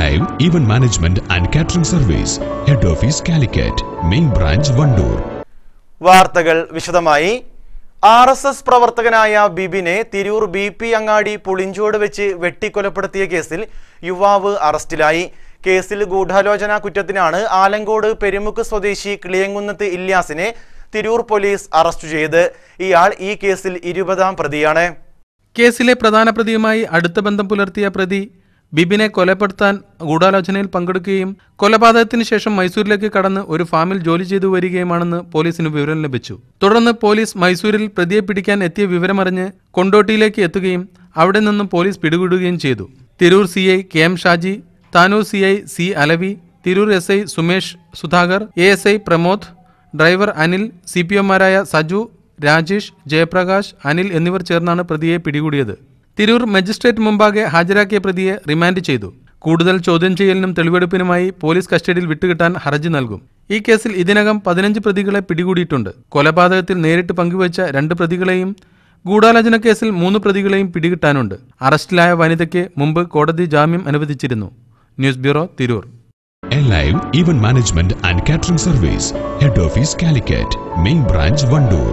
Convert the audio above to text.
live event management and catering service head office Calicut main branch Wandoor വാർത്തകൾ വിശദമായി R S S പ്രവർത്തകനായ ബിബിനെ Tirur B P അങ്ങാടി പുളിഞ്ചോട് വെച്ച് വെട്ടിക്കൊലപ്പെടുത്തിയ കേസിൽ യുവാവ് അറസ്റ്റിലായി കേസിൽ ഗൂഢാലോചനാ കുറ്റത്തിനാണ് ആലങ്കോട് പെരുമുക്ക് സ്വദേശി കിളിയങ്കുന്നത്ത് ഇല്യാസിനെ തിരൂർ പോലീസ് അറസ്റ്റ് ചെയ്ത് ഇയാൾ ഈ കേസിൽ ഇരുപതാം പ്രതിയാണ് കേസിലെ പ്രധാന പ്രതിയുമായി അടുത്ത ബന്ധം പുലർത്തിയ പ്രതി ബിബിനെ കൊലപ്പെടുത്താൻ ഗൂഢാലോചനയിൽ പങ്കെടുക്കുകയും കൊലപാതകത്തിന് ശേഷം മൈസൂരിലേക്ക് കടന്ന് ഒരു ഫാമിൽ ജോലി ചെയ്തു വരികയുമാണെന്ന് പോലീസിന് വിവരം ലഭിച്ചു തുടർന്ന് പോലീസ് മൈസൂരിൽ പ്രതിയെ പിടിക്കാൻ എത്തിയ വിവരമറിഞ്ഞ് കൊണ്ടോട്ടിയിലേക്ക് എത്തുകയും അവിടെ നിന്നും പോലീസ് പിടികൂടുകയും ചെയ്തു Tirur C I K M Shaji Tanur C I C Alavi Tirur S I Sumesh Sudhakar A S I Pramod driver Anil C P ഒമാരായ സജു രാജേഷ് ജയപ്രകാശ് അനിൽ എന്നിവർ ചേർന്നാണ് പ്രതിയെ പിടികൂടിയത് തിരൂർ മജിസ്ട്രേറ്റ് മുമ്പാകെ ഹാജരാക്കിയ പ്രതിയെ റിമാൻഡ് ചെയ്തു കൂടുതൽ ചോദ്യം ചെയ്യലിനും തെളിവെടുപ്പിനുമായി പോലീസ് കസ്റ്റഡിയിൽ വിട്ടുകിട്ടാൻ ഹർജി നൽകും ഈ കേസിൽ ഇതിനകം പതിനഞ്ച് പ്രതികളെ പിടികൂടിയിട്ടുണ്ട് കൊലപാതകത്തിൽ നേരിട്ട് പങ്കുവച്ച രണ്ട് പ്രതികളെയും ഗൂഢാലോചന കേസിൽ മൂന്ന് പ്രതികളെയും പിടികിട്ടാനുണ്ട് അറസ്റ്റിലായ വനിതയ്ക്ക് മുമ്പ് കോടതി ജാമ്യം അനുവദിച്ചിരുന്നു news bureau Tirur alive event management and catering service head office Calicut main branch Wandoor